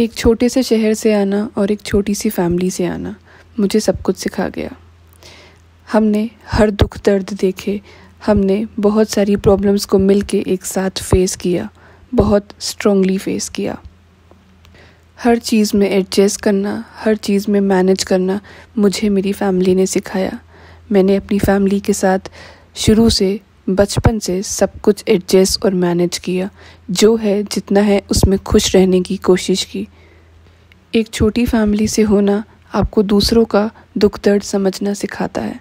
एक छोटे से शहर से आना और एक छोटी सी फैमिली से आना मुझे सब कुछ सिखा गया हमने हर दुख दर्द देखे हमने बहुत सारी प्रॉब्लम्स को मिल के एक साथ फेस किया बहुत स्ट्रॉन्गली फेस किया हर चीज़ में एडजस्ट करना हर चीज़ में मैनेज करना मुझे मेरी फैमिली ने सिखाया मैंने अपनी फैमिली के साथ शुरू से बचपन से सब कुछ एडजस्ट और मैनेज किया जो है जितना है उसमें खुश रहने की कोशिश की एक छोटी फैमिली से होना आपको दूसरों का दुख दर्द समझना सिखाता है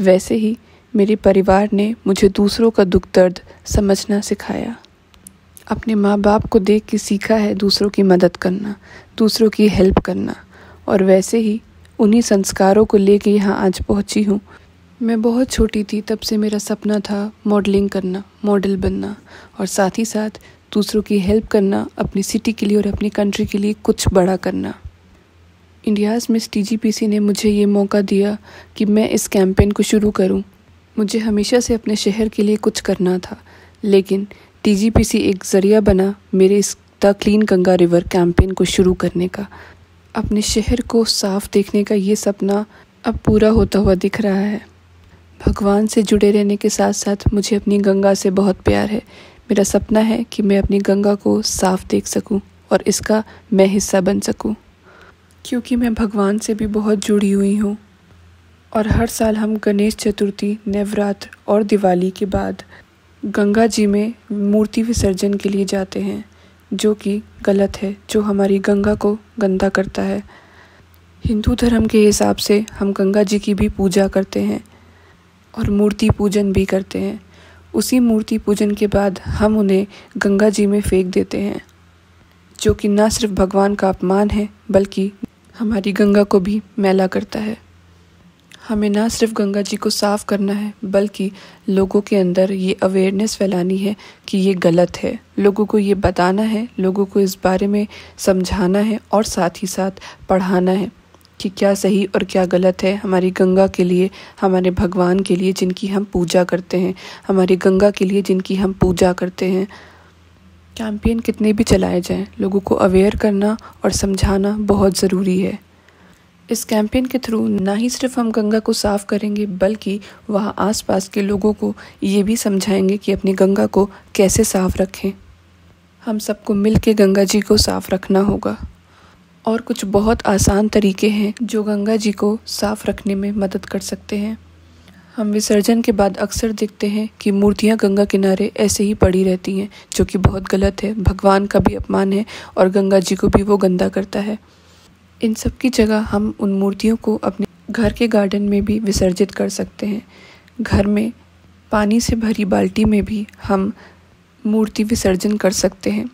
वैसे ही मेरे परिवार ने मुझे दूसरों का दुख दर्द समझना सिखाया अपने माँ बाप को देख के सीखा है दूसरों की मदद करना दूसरों की हेल्प करना और वैसे ही उन्हीं संस्कारों को लेके यहाँ आज पहुँची हूँ मैं बहुत छोटी थी तब से मेरा सपना था मॉडलिंग करना मॉडल बनना और साथ ही साथ दूसरों की हेल्प करना अपनी सिटी के लिए और अपनी कंट्री के लिए कुछ बड़ा करना इंडियाज़ मिस टी ने मुझे ये मौका दिया कि मैं इस कैंपेन को शुरू करूं। मुझे हमेशा से अपने शहर के लिए कुछ करना था लेकिन टी एक ज़रिया बना मेरे इस the clean Ganga river campaign को शुरू करने का अपने शहर को साफ देखने का ये सपना अब पूरा होता हुआ दिख रहा है भगवान से जुड़े रहने के साथ साथ मुझे अपनी गंगा से बहुत प्यार है मेरा सपना है कि मैं अपनी गंगा को साफ देख सकूं और इसका मैं हिस्सा बन सकूं क्योंकि मैं भगवान से भी बहुत जुड़ी हुई हूँ और हर साल हम गणेश चतुर्थी नवरात्र और दिवाली के बाद गंगा जी में मूर्ति विसर्जन के लिए जाते हैं जो कि गलत है जो हमारी गंगा को गंदा करता है हिंदू धर्म के हिसाब से हम गंगा जी की भी पूजा करते हैं और मूर्ति पूजन भी करते हैं उसी मूर्ति पूजन के बाद हम उन्हें गंगा जी में फेंक देते हैं जो कि ना सिर्फ भगवान का अपमान है बल्कि हमारी गंगा को भी मैला करता है हमें ना सिर्फ गंगा जी को साफ करना है बल्कि लोगों के अंदर ये अवेयरनेस फैलानी है कि ये गलत है लोगों को ये बताना है लोगों को इस बारे में समझाना है और साथ ही साथ पढ़ाना है कि क्या सही और क्या गलत है हमारी गंगा के लिए हमारे भगवान के लिए जिनकी हम पूजा करते हैं हमारी गंगा के लिए जिनकी हम पूजा करते हैं कैंपेन कितने भी चलाए जाएं लोगों को अवेयर करना और समझाना बहुत ज़रूरी है इस कैंपेन के थ्रू ना ही सिर्फ हम गंगा को साफ करेंगे बल्कि वहाँ आसपास के लोगों को ये भी समझाएंगे कि अपनी गंगा को कैसे साफ रखें हम सबको मिल के गंगा जी को साफ रखना होगा और कुछ बहुत आसान तरीके हैं जो गंगा जी को साफ रखने में मदद कर सकते हैं हम विसर्जन के बाद अक्सर देखते हैं कि मूर्तियां गंगा किनारे ऐसे ही पड़ी रहती हैं जो कि बहुत गलत है भगवान का भी अपमान है और गंगा जी को भी वो गंदा करता है इन सब की जगह हम उन मूर्तियों को अपने घर के गार्डन में भी विसर्जित कर सकते हैं घर में पानी से भरी बाल्टी में भी हम मूर्ति विसर्जन कर सकते हैं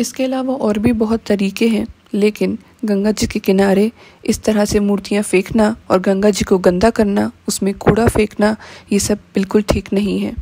इसके अलावा और भी बहुत तरीके हैं लेकिन गंगा जी के किनारे इस तरह से मूर्तियाँ फेंकना और गंगा जी को गंदा करना उसमें कूड़ा फेंकना ये सब बिल्कुल ठीक नहीं है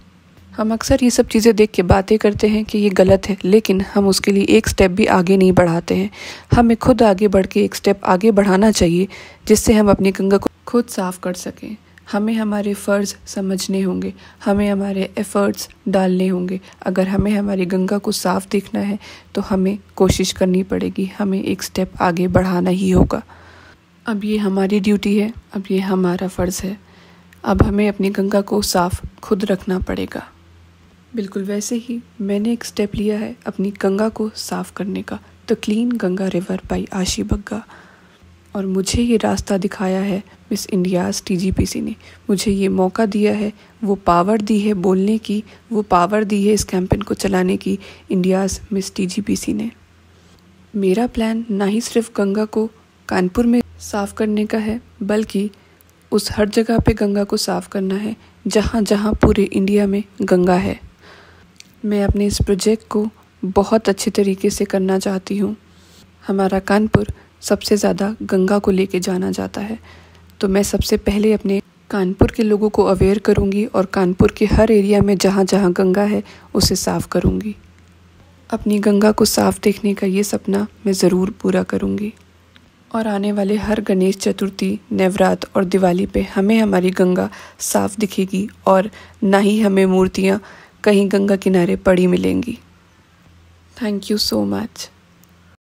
हम अक्सर ये सब चीज़ें देख के बातें करते हैं कि ये गलत है लेकिन हम उसके लिए एक स्टेप भी आगे नहीं बढ़ाते हैं हमें खुद आगे बढ़ के एक स्टेप आगे बढ़ाना चाहिए जिससे हम अपनी गंगा को खुद साफ़ कर सकें हमें हमारे फ़र्ज़ समझने होंगे हमें हमारे एफ़र्ट्स डालने होंगे अगर हमें हमारी गंगा को साफ देखना है तो हमें कोशिश करनी पड़ेगी हमें एक स्टेप आगे बढ़ाना ही होगा अब ये हमारी ड्यूटी है अब ये हमारा फ़र्ज़ है अब हमें अपनी गंगा को साफ खुद रखना पड़ेगा बिल्कुल वैसे ही मैंने एक स्टेप लिया है अपनी गंगा को साफ करने का the clean Ganga river by Ashi Bagga और मुझे ये रास्ता दिखाया है मिस इंडियाज़ टीजीपीसी ने मुझे ये मौका दिया है वो पावर दी है बोलने की वो पावर दी है इस कैंपेन को चलाने की इंडियाज़ मिस टीजीपीसी ने मेरा प्लान ना ही सिर्फ गंगा को कानपुर में साफ़ करने का है बल्कि उस हर जगह पे गंगा को साफ़ करना है जहाँ जहाँ पूरे इंडिया में गंगा है मैं अपने इस प्रोजेक्ट को बहुत अच्छे तरीके से करना चाहती हूँ हमारा कानपुर सबसे ज़्यादा गंगा को लेके जाना जाता है तो मैं सबसे पहले अपने कानपुर के लोगों को अवेयर करूंगी और कानपुर के हर एरिया में जहाँ जहाँ गंगा है उसे साफ करूंगी अपनी गंगा को साफ देखने का ये सपना मैं ज़रूर पूरा करूंगी और आने वाले हर गणेश चतुर्थी नवरात्र और दिवाली पे हमें हमारी गंगा साफ दिखेगी और ना ही हमें मूर्तियाँ कहीं गंगा किनारे पड़ी मिलेंगी थैंक यू सो मच